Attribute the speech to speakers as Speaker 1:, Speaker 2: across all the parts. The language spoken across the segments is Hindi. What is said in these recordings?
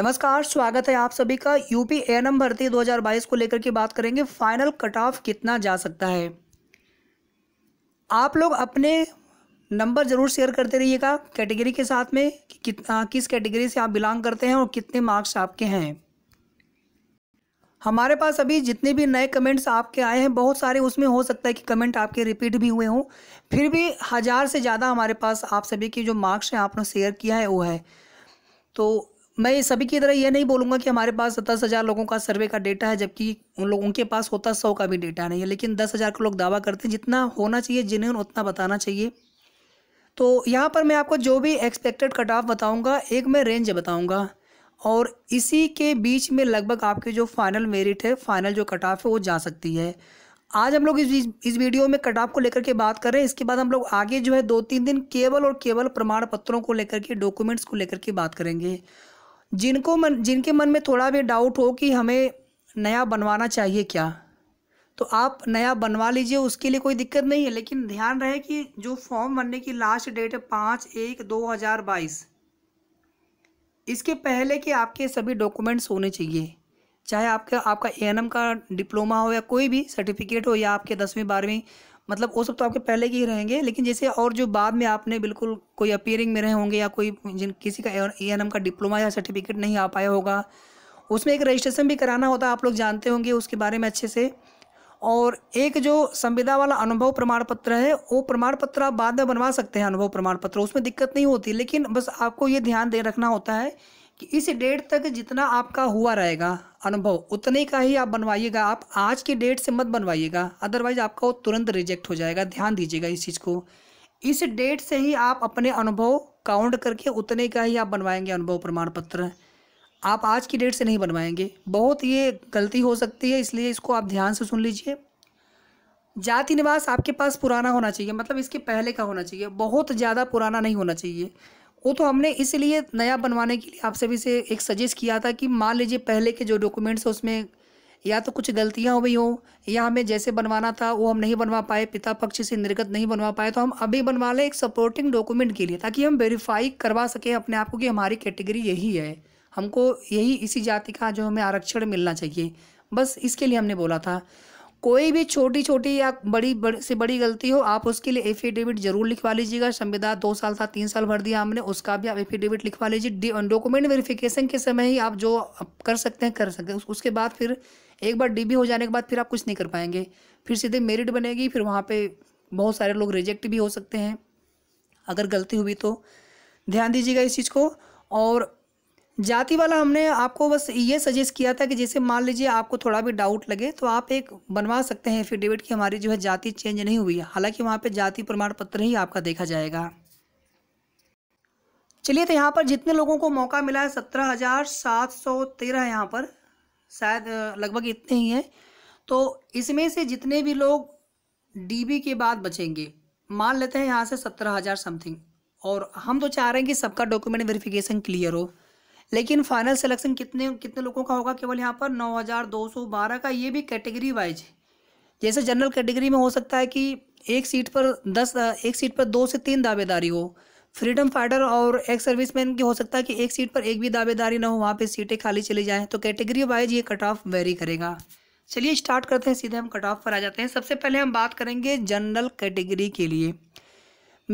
Speaker 1: नमस्कार स्वागत है आप सभी का यूपी एएनएम भर्ती 2022 को लेकर के बात करेंगे फाइनल कट ऑफ कितना जा सकता है आप लोग अपने नंबर जरूर शेयर करते रहिएगा कैटेगरी के साथ में कि कितना किस कैटेगरी से आप बिलोंग करते हैं और कितने मार्क्स आपके हैं हमारे पास अभी जितने भी नए कमेंट्स आपके आए हैं बहुत सारे उसमें हो सकता है कि कमेंट आपके रिपीट भी हुए हों फिर भी हज़ार से ज़्यादा हमारे पास आप सभी के जो मार्क्स हैं आपने शेयर किया है वो है तो मैं सभी की तरह यह नहीं बोलूँगा कि हमारे पास दस हज़ार लोगों का सर्वे का डेटा है जबकि उन लोगों के पास होता सौ का भी डेटा नहीं है लेकिन दस हज़ार का लोग दावा करते हैं जितना होना चाहिए जिन्हें उतना बताना चाहिए तो यहाँ पर मैं आपको जो भी एक्सपेक्टेड कट ऑफ बताऊँगा एक मैं रेंज बताऊँगा और इसी के बीच में लगभग आपके जो फाइनल मेरिट है फाइनल जो कट ऑफ है वो जा सकती है आज हम लोग इस इस वीडियो में कट ऑफ को लेकर के बात कर रहे हैं इसके बाद हम लोग आगे जो है दो तीन दिन केवल और केवल प्रमाण पत्रों को लेकर के डॉक्यूमेंट्स को लेकर के बात करेंगे जिनको मन जिनके मन में थोड़ा भी डाउट हो कि हमें नया बनवाना चाहिए क्या तो आप नया बनवा लीजिए उसके लिए कोई दिक्कत नहीं है लेकिन ध्यान रहे कि जो फॉर्म भरने की लास्ट डेट है पाँच एक दो हज़ार बाईस इसके पहले के आपके सभी डॉक्यूमेंट्स होने चाहिए चाहे आपका आपका ए का डिप्लोमा हो या कोई भी सर्टिफिकेट हो या आपके दसवीं बारहवीं मतलब वो सब तो आपके पहले के ही रहेंगे लेकिन जैसे और जो बाद में आपने बिल्कुल कोई अपियरिंग में रहे होंगे या कोई जिन किसी का ए एन एम का डिप्लोमा या सर्टिफिकेट नहीं आ पाया होगा उसमें एक रजिस्ट्रेशन भी कराना होता है आप लोग जानते होंगे उसके बारे में अच्छे से और एक जो संविदा वाला अनुभव प्रमाण पत्र है वो प्रमाण पत्र आप बाद में बनवा सकते हैं अनुभव प्रमाण पत्र उसमें दिक्कत नहीं होती लेकिन बस आपको ये ध्यान दे रखना होता है कि इस डेट तक जितना आपका हुआ रहेगा अनुभव उतने का ही आप बनवाइएगा आप आज की डेट से मत बनवाइएगा अदरवाइज आपका वो तुरंत रिजेक्ट हो जाएगा ध्यान दीजिएगा इस चीज़ को इस डेट से ही आप अपने अनुभव काउंट करके उतने का ही आप बनवाएंगे अनुभव प्रमाण पत्र आप आज की डेट से नहीं बनवाएंगे बहुत ये गलती हो सकती है इसलिए इसको आप ध्यान से सुन लीजिए जाति निवास आपके पास पुराना होना चाहिए मतलब इसके पहले का होना चाहिए बहुत ज़्यादा पुराना नहीं होना चाहिए वो तो हमने इसलिए नया बनवाने के लिए आप सभी से एक सजेस्ट किया था कि मान लीजिए पहले के जो डॉक्यूमेंट्स हैं उसमें या तो कुछ गलतियां हो गई हो या हमें जैसे बनवाना था वो हम नहीं बनवा पाए पिता पक्ष से निर्गत नहीं बनवा पाए तो हम अभी बनवा लें एक सपोर्टिंग डॉक्यूमेंट के लिए ताकि हम वेरीफाई करवा सकें अपने आप को कि हमारी कैटेगरी यही है हमको यही इसी जाति का जो हमें आरक्षण मिलना चाहिए बस इसके लिए हमने बोला था कोई भी छोटी छोटी या बड़ी बड़ी से बड़ी गलती हो आप उसके लिए एफिडेविट जरूर लिखवा लीजिएगा संविदा दो साल था तीन साल भर दिया हमने उसका भी आप एफिडेविट लिखवा लीजिए डॉक्यूमेंट वेरिफिकेशन के समय ही आप जो कर सकते हैं कर सकते हैं उसके बाद फिर एक बार डी हो जाने के बाद फिर आप कुछ नहीं कर पाएंगे फिर सीधे मेरिट बनेगी फिर वहाँ पर बहुत सारे लोग रिजेक्ट भी हो सकते हैं अगर गलती हुई तो ध्यान दीजिएगा इस चीज़ को और जाति वाला हमने आपको बस ये सजेस्ट किया था कि जैसे मान लीजिए आपको थोड़ा भी डाउट लगे तो आप एक बनवा सकते हैं एफिडेविट की हमारी जो है जाति चेंज नहीं हुई है हालांकि वहाँ पे जाति प्रमाण पत्र ही आपका देखा जाएगा चलिए तो यहाँ पर जितने लोगों को मौका मिला है सत्रह हज़ार सात सौ तेरह यहाँ पर शायद लगभग इतने ही हैं तो इसमें से जितने भी लोग डी के बाद बचेंगे मान लेते हैं यहाँ से सत्रह हज़ार समथिंग और हम तो चाह रहे हैं कि सबका डॉक्यूमेंट वेरिफिकेशन क्लियर हो लेकिन फाइनल सिलेक्शन कितने कितने लोगों का होगा केवल यहाँ पर बारह का ये भी कैटेगरी वाइज है जैसे जनरल कैटेगरी में हो सकता है कि एक सीट पर दस एक सीट पर दो से तीन दावेदारी हो फ्रीडम फाइटर और एक्स सर्विसमैन की हो सकता है कि एक सीट पर एक भी दावेदारी ना हो वहाँ पे सीटें खाली चली जाएँ तो कैटेगरी वाइज ये कट ऑफ वेरी करेगा चलिए स्टार्ट करते हैं सीधे हम कट ऑफ पर आ जाते हैं सबसे पहले हम बात करेंगे जनरल कैटेगरी के लिए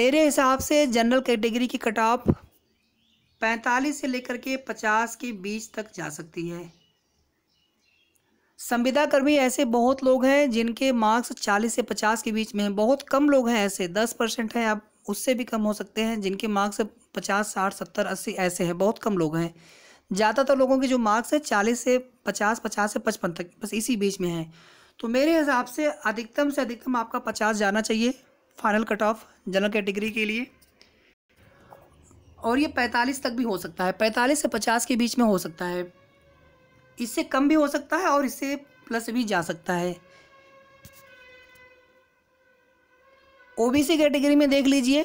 Speaker 1: मेरे हिसाब से जनरल कैटेगरी की कट ऑफ 45 से लेकर के 50 के बीच तक जा सकती है संविदा कर्मी ऐसे बहुत लोग हैं जिनके मार्क्स 40 से 50 के बीच में हैं बहुत कम लोग हैं ऐसे 10 परसेंट हैं आप उससे भी कम हो सकते हैं जिनके मार्क्स 50 60 70 80 ऐसे हैं बहुत कम लोग हैं ज़्यादातर लोगों के जो मार्क्स हैं चालीस से पचास पचास से पचपन तक बस इसी बीच में हैं तो मेरे हिसाब से अधिकतम से अधिकतम आपका पचास जाना चाहिए final cut off general category के लिए और ये पैंतालीस तक भी हो सकता है पैंतालीस से पचास के बीच में हो सकता है इससे कम भी हो सकता है और इससे प्लस भी जा सकता है ओबीसी कैटेगरी में देख लीजिए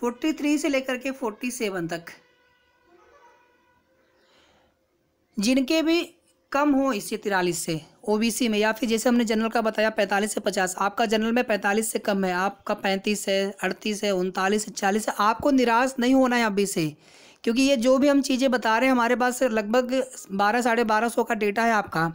Speaker 1: फोर्टी थ्री से लेकर के फोर्टी सेवन तक जिनके भी कम हो इससे तिरालीस से ओबीसी में या फिर जैसे हमने जनरल का बताया पैंतालीस से पचास आपका जनरल में पैंतालीस से कम है आपका पैंतीस है अड़तीस है उनतालीस है चालीस है आपको निराश नहीं होना है अभी से क्योंकि ये जो भी हम चीज़ें बता रहे हैं हमारे पास लगभग बारह साढ़े बारह सौ का डेटा है आपका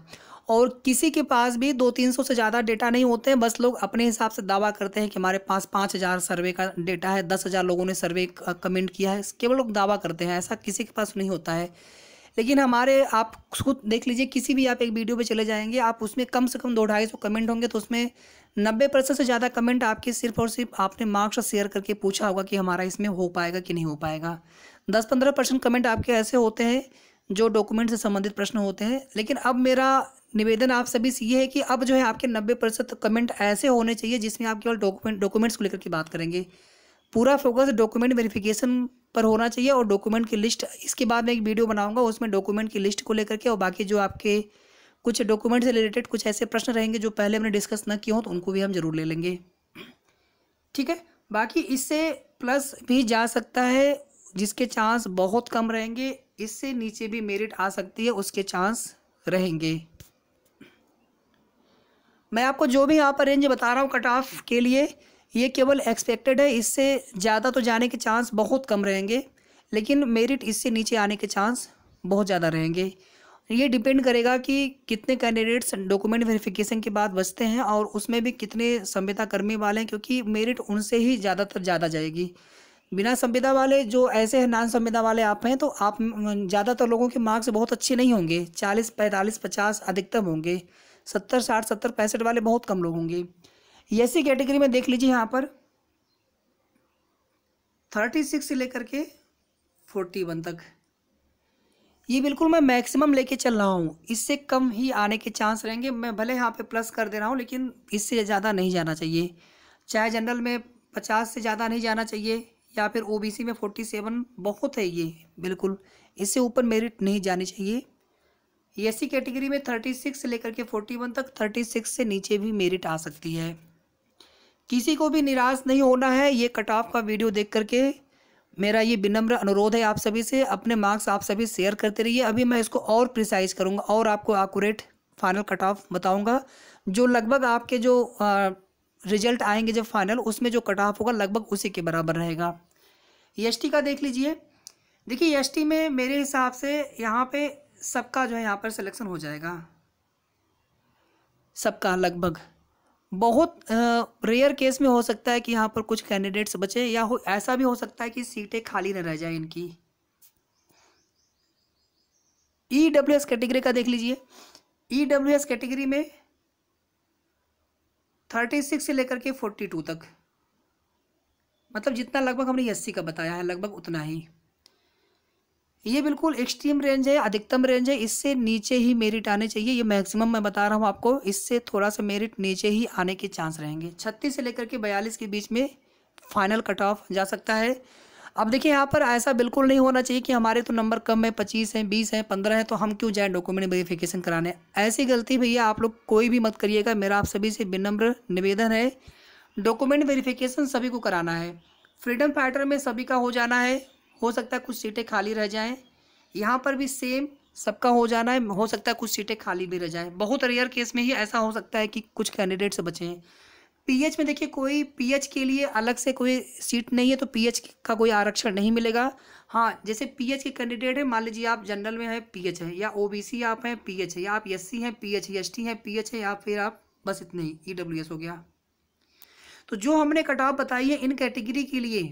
Speaker 1: और किसी के पास भी दो तीन सौ से ज़्यादा डेटा नहीं होते हैं बस लोग अपने हिसाब से दावा करते हैं कि हमारे पास पाँच हज़ार सर्वे का डेटा है दस हज़ार लोगों ने सर्वे कमेंट किया है केवल लोग दावा करते हैं ऐसा किसी के पास नहीं होता है लेकिन हमारे आप खुद देख लीजिए किसी भी आप एक वीडियो पे चले जाएंगे आप उसमें कम से कम दो ढाई सौ कमेंट होंगे तो उसमें नब्बे परसेंट से ज़्यादा कमेंट आपके सिर्फ और सिर्फ आपने मार्क्स शेयर करके पूछा होगा कि हमारा इसमें हो पाएगा कि नहीं हो पाएगा दस पंद्रह परसेंट कमेंट आपके ऐसे होते हैं जो डॉक्यूमेंट से संबंधित प्रश्न होते हैं लेकिन अब मेरा निवेदन आप सभी से ये है कि अब जो है आपके नब्बे परसेंट कमेंट ऐसे होने चाहिए जिसमें आप केवल डॉक्यूमेंट डॉक्यूमेंट्स को लेकर के बात करेंगे पूरा फोकस डॉक्यूमेंट वेरिफिकेशन पर होना चाहिए और डॉक्यूमेंट की लिस्ट इसके बाद मैं एक वीडियो बनाऊंगा उसमें डॉक्यूमेंट की लिस्ट को लेकर के और बाकी जो आपके कुछ डॉक्यूमेंट से रिलेटेड कुछ ऐसे प्रश्न रहेंगे जो पहले हमने डिस्कस न किए हों तो उनको भी हम जरूर ले लेंगे ठीक है बाकी इससे प्लस भी जा सकता है जिसके चांस बहुत कम रहेंगे इससे नीचे भी मेरिट आ सकती है उसके चांस रहेंगे मैं आपको जो भी यहाँ पर रेंज बता रहा हूँ कट ऑफ के लिए ये केवल एक्सपेक्टेड है इससे ज़्यादा तो जाने के चांस बहुत कम रहेंगे लेकिन मेरिट इससे नीचे आने के चांस बहुत ज़्यादा रहेंगे ये डिपेंड करेगा कि कितने कैंडिडेट्स डॉक्यूमेंट वेरिफिकेशन के बाद बचते हैं और उसमें भी कितने संविदा कर्मी वाले हैं क्योंकि मेरिट उनसे ही ज़्यादातर ज़्यादा जाएगी बिना संविदा वाले जो ऐसे हैं नान संविदा वाले आप हैं तो आप ज़्यादातर लोगों के मार्क्स बहुत अच्छे नहीं होंगे चालीस पैंतालीस पचास अधिकतम होंगे सत्तर साठ सत्तर पैंसठ वाले बहुत कम लोग होंगे एस कैटेगरी में देख लीजिए यहाँ पर थर्टी सिक्स से लेकर के फोर्टी वन तक ये बिल्कुल मैं मैक्सिमम लेके चल रहा हूँ इससे कम ही आने के चांस रहेंगे मैं भले यहाँ पे प्लस कर दे रहा हूँ लेकिन इससे ज़्यादा नहीं जाना चाहिए चाहे जनरल में पचास से ज़्यादा नहीं जाना चाहिए या फिर ओबीसी में फोर्टी सेवन बहुत है ये बिल्कुल इससे ऊपर मेरिट नहीं जानी चाहिए एस कैटेगरी में थर्टी सिक्स से लेकर के फोर्टी वन तक थर्टी सिक्स से नीचे भी मेरिट आ सकती है किसी को भी निराश नहीं होना है ये कट ऑफ का वीडियो देख करके मेरा ये विनम्र अनुरोध है आप सभी से अपने मार्क्स आप सभी शेयर करते रहिए अभी मैं इसको और प्रिसाइज करूँगा और आपको एकूरेट फाइनल कट ऑफ बताऊँगा जो लगभग आपके जो रिजल्ट आएंगे जब फाइनल उसमें जो कट ऑफ होगा लगभग उसी के बराबर रहेगा एस e का देख लीजिए देखिए एस e में मेरे हिसाब से यहाँ पे सबका जो है यहाँ पर सिलेक्शन हो जाएगा सबका लगभग बहुत रेयर केस में हो सकता है कि यहाँ पर कुछ कैंडिडेट्स बचे या हो ऐसा भी हो सकता है कि सीटें खाली न रह जाए इनकी ई डब्ल्यू एस कैटेगरी का देख लीजिए ई डब्ल्यू एस कैटेगरी में थर्टी सिक्स से लेकर के फोर्टी टू तक मतलब जितना लगभग हमने एस का बताया है लगभग उतना ही ये बिल्कुल एक्सट्रीम रेंज है अधिकतम रेंज है इससे नीचे ही मेरिट आने चाहिए ये मैक्सिमम मैं बता रहा हूँ आपको इससे थोड़ा सा मेरिट नीचे ही आने के चांस रहेंगे छत्तीस से लेकर के बयालीस के बीच में फाइनल कट ऑफ जा सकता है अब देखिए यहाँ पर ऐसा बिल्कुल नहीं होना चाहिए कि हमारे तो नंबर कम है पच्चीस हैं बीस हैं पंद्रह हैं तो हम क्यों जाएँ डॉक्यूमेंट वेरीफिकेशन कराने ऐसी गलती भैया आप लोग कोई भी मत करिएगा मेरा आप सभी से विनम्र निवेदन है डॉक्यूमेंट वेरीफिकेशन सभी को कराना है फ्रीडम फाइटर में सभी का हो जाना है हो सकता है कुछ सीटें खाली रह जाएं यहाँ पर भी सेम सबका हो जाना है हो सकता है कुछ सीटें खाली भी रह जाएं बहुत रेयर केस में ही ऐसा हो सकता है कि कुछ कैंडिडेट्स बचे हैं पीएच में देखिए कोई पीएच के लिए अलग से कोई सीट नहीं है तो पीएच का कोई आरक्षण नहीं मिलेगा हाँ जैसे पीएच के कैंडिडेट है मान लीजिए आप जनरल में हैं पीएच है या ओबीसी आप हैं पीएच है या आप एससी हैं पीएच टी e हैं पीएच है या फिर आप बस इतने ही ईडब्ल्यूएस e हो गया तो जो हमने कटाव बताई है इन कैटेगरी के लिए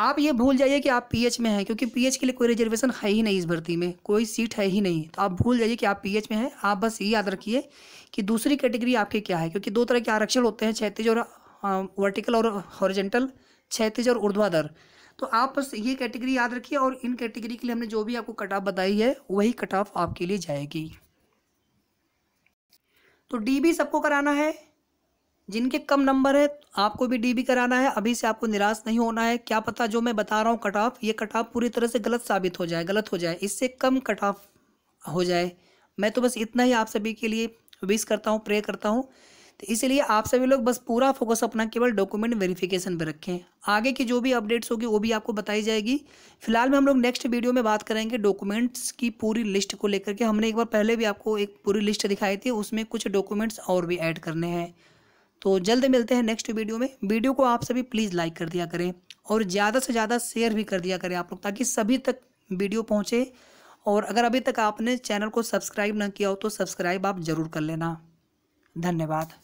Speaker 1: आप ये भूल जाइए कि आप पीएच में हैं क्योंकि पीएच के लिए कोई रिजर्वेशन है ही नहीं इस भर्ती में कोई सीट है ही नहीं तो आप भूल जाइए कि आप पीएच में हैं आप बस ये याद रखिए कि दूसरी कैटेगरी आपके क्या है क्योंकि दो तरह के आरक्षण होते हैं क्षैतिज और वर्टिकल और हॉरिजेंटल छैतीज और ऊर्ध्वाधर तो आप बस ये कैटेगरी याद रखिए और इन कैटेगरी के लिए हमने जो भी आपको कट ऑफ बताई है वही कट ऑफ आपके लिए जाएगी तो डी सबको कराना है जिनके कम नंबर है आपको भी डीबी कराना है अभी से आपको निराश नहीं होना है क्या पता जो मैं बता रहा हूँ कट ऑफ ये कट ऑफ पूरी तरह से गलत साबित हो जाए गलत हो जाए इससे कम कट ऑफ हो जाए मैं तो बस इतना ही आप सभी के लिए विश करता हूँ प्रे करता हूँ तो इसीलिए आप सभी लोग बस पूरा फोकस अपना केवल डॉक्यूमेंट वेरिफिकेशन पर रखें आगे की जो भी अपडेट्स होगी वो भी आपको बताई जाएगी फिलहाल में हम लोग नेक्स्ट वीडियो में बात करेंगे डॉक्यूमेंट्स की पूरी लिस्ट को लेकर के हमने एक बार पहले भी आपको एक पूरी लिस्ट दिखाई थी उसमें कुछ डॉक्यूमेंट्स और भी ऐड करने हैं तो जल्द मिलते हैं नेक्स्ट वीडियो में वीडियो को आप सभी प्लीज़ लाइक कर दिया करें और ज़्यादा से ज़्यादा शेयर भी कर दिया करें आप लोग ताकि सभी तक वीडियो पहुँचे और अगर अभी तक आपने चैनल को सब्सक्राइब ना किया हो तो सब्सक्राइब आप ज़रूर कर लेना धन्यवाद